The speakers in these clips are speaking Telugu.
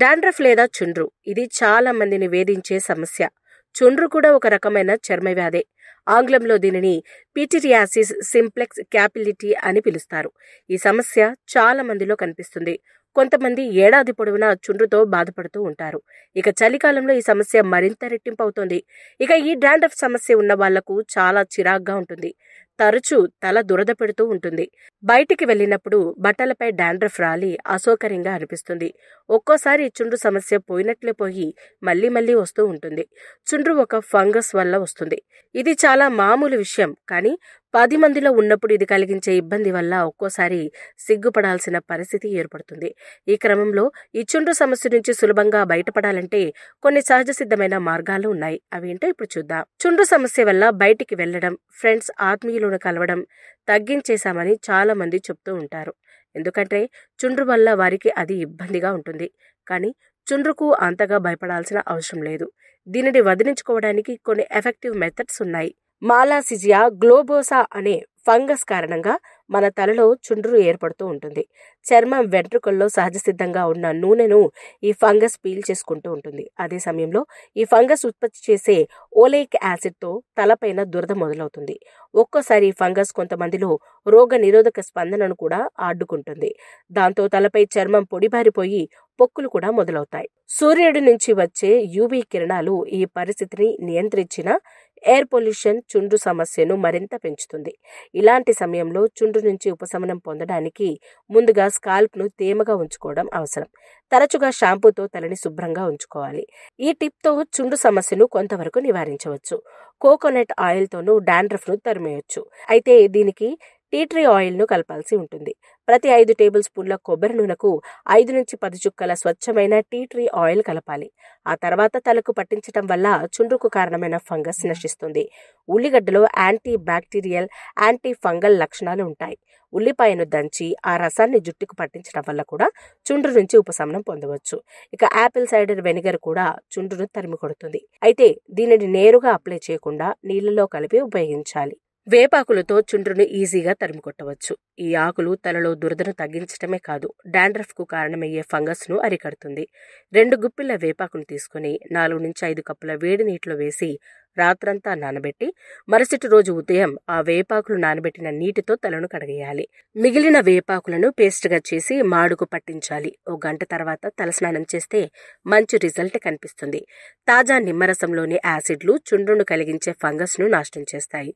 డాండ్రఫ్ లేదా చుండ్రు ఇది చాలా మందిని వేధించే సమస్య చుండ్రు కూడా ఒక రకమైన చర్మవ్యాధే ఆంగ్లంలో దీనిని పిటిరియాసిస్ సింప్లెక్స్ క్యాపిలిటీ అని పిలుస్తారు ఈ సమస్య చాలా మందిలో కనిపిస్తుంది కొంతమంది ఏడాది పొడవునా చుండ్రుతో బాధపడుతూ ఉంటారు ఇక చలికాలంలో ఈ సమస్య మరింత రెట్టింపు అవుతుంది ఇక ఈ డాండ్రఫ్ సమస్య ఉన్న వాళ్లకు చాలా చిరాగ్గా ఉంటుంది తరచూ తల దురద పెడుతూ ఉంటుంది బయటికి వెళ్ళినప్పుడు బట్టలపై డాండ్రఫ్ రాలి అసౌకర్యంగా అనిపిస్తుంది ఒక్కోసారి చుండ్రు సమస్య పోయినట్లే పోయి మళ్ళీ మళ్ళీ వస్తూ ఉంటుంది చుండ్రు ఒక ఫంగస్ వల్ల వస్తుంది ఇది చాలా మామూలు విషయం కానీ పది మందిలో ఉన్నప్పుడు ఇది కలిగించే ఇబ్బంది వల్ల ఒక్కోసారి సిగ్గుపడాల్సిన పరిస్థితి ఏర్పడుతుంది ఈ క్రమంలో ఇచ్చుండ్రు సమస్య నుంచి సులభంగా బయటపడాలంటే కొన్ని సహజ సిద్ధమైన మార్గాలు ఉన్నాయి అవేంటో ఇప్పుడు చూద్దాం చుండ్రు సమస్య వల్ల బయటికి వెళ్లడం ఫ్రెండ్స్ ఆత్మీయులను కలవడం తగ్గించేశామని చాలా మంది చెప్తూ ఉంటారు ఎందుకంటే చుండ్రు వల్ల వారికి అది ఇబ్బందిగా ఉంటుంది కానీ చుండ్రుకు అంతగా భయపడాల్సిన అవసరం లేదు దీనిని వదిలించుకోవడానికి కొన్ని ఎఫెక్టివ్ మెథడ్స్ ఉన్నాయి మాలాసిజియా గ్లోబోసా అనే ఫంగస్ కారణంగా మన తలలో చుండ్రు ఏర్పడుతూ ఉంటుంది చర్మం వెంట్రుకల్లో సహజ సిద్ధంగా ఉన్న నూనెను ఈ ఫంగస్ పీల్ చేసుకుంటూ ఉంటుంది అదే సమయంలో ఈ ఫంగస్ ఉత్పత్తి చేసే ఓలైక్ యాసిడ్తో తలపైన దురద మొదలవుతుంది ఒక్కోసారి ఈ ఫంగస్ కొంతమందిలో రోగ నిరోధక స్పందనను కూడా ఆడుకుంటుంది దాంతో తలపై చర్మం పొడిబారిపోయి పొక్కులు కూడా మొదలవుతాయి సూర్యుడి నుంచి వచ్చే యూవీ కిరణాలు ఈ పరిస్థితిని నియంత్రించిన ఎయిర్ పొల్యూషన్ చుండ్రు సమస్యను మరింత పెంచుతుంది ఇలాంటి సమయంలో చుండ్రు నుంచి ఉపశమనం పొందడానికి ముందుగా స్కాల్ప్ను తేమగా ఉంచుకోవడం అవసరం తరచుగా షాంపూతో తలని శుభ్రంగా ఉంచుకోవాలి ఈ టిప్తో చుండ్రు సమస్యను కొంతవరకు నివారించవచ్చు కోకోనట్ ఆయిల్తోనూ డాండ్రఫ్ను తరిమేయచ్చు అయితే దీనికి టీ ట్రీ ఆయిల్ను కలపాల్సి ఉంటుంది ప్రతి ఐదు టేబుల్ స్పూన్ల కొబ్బరి నూనెకు ఐదు నుంచి పది చుక్కల స్వచ్ఛమైన టీ ట్రీ ఆయిల్ కలపాలి ఆ తర్వాత తలకు పట్టించటం వల్ల చుండ్రుకు కారణమైన ఫంగస్ నశిస్తుంది ఉల్లిగడ్డలో యాంటీ బ్యాక్టీరియల్ యాంటీ ఫంగల్ లక్షణాలు ఉంటాయి ఉల్లిపాయను దంచి ఆ రసాన్ని జుట్టుకు పట్టించడం వల్ల కూడా చుండ్రు నుంచి ఉపశమనం పొందవచ్చు ఇక యాపిల్ సైడర్ వెనిగర్ కూడా చుండ్రును తరిమి కొడుతుంది అయితే దీనిని నేరుగా అప్లై చేయకుండా నీళ్ళలో కలిపి ఉపయోగించాలి వేపాకులతో చుండ్రును ఈజీగా తరిమికొట్టవచ్చు ఈ ఆకులు తలలో దురదను తగ్గించటమే కాదు డాండ్రఫ్కు కారణమయ్యే ఫంగస్ను అరికడుతుంది రెండు గుప్పిళ్ల వేపాకును తీసుకుని నాలుగు నుంచి ఐదు కప్పుల వేడి నీటిలో వేసి రాత్రంతా నానబెట్టి మరుసటి రోజు ఉదయం ఆ వేపాకులు నానబెట్టిన నీటితో తలను కడగేయాలి మిగిలిన వేపాకులను పేస్ట్గా చేసి మాడుకు పట్టించాలి ఓ గంట తర్వాత తలస్నానం చేస్తే మంచి రిజల్ట్ కనిపిస్తుంది తాజా నిమ్మరసంలోని యాసిడ్లు చుండ్రును కలిగించే ఫంగస్ను నాశనం చేస్తాయి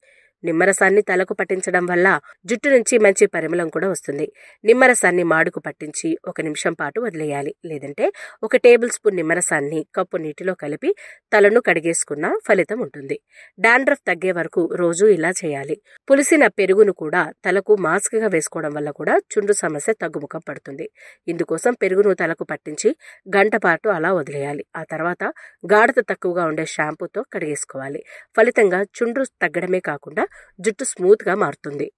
నిమ్మరసాన్ని తలకు పట్టించడం వల్ల జుట్టు నుంచి మంచి పరిమళం కూడా వస్తుంది నిమ్మరసాన్ని మాడుకు పట్టించి ఒక నిమిషం పాటు వదిలేయాలి లేదంటే ఒక టేబుల్ స్పూన్ నిమ్మరసాన్ని కప్పు నీటిలో కలిపి తలను కడిగేసుకున్న ఫలితం ఉంటుంది డాండ్రఫ్ తగ్గే వరకు రోజూ ఇలా చేయాలి పులిసిన పెరుగును కూడా తలకు మాస్క్గా వేసుకోవడం వల్ల కూడా చుండ్రు సమస్య తగ్గుముఖం పడుతుంది ఇందుకోసం పెరుగును తలకు పట్టించి గంట పాటు అలా వదిలేయాలి ఆ తర్వాత గాఢత తక్కువగా ఉండే షాంపూతో కడిగేసుకోవాలి ఫలితంగా చుండ్రు తగ్గడమే కాకుండా జుట్టు స్మూత్గా మారుతుంది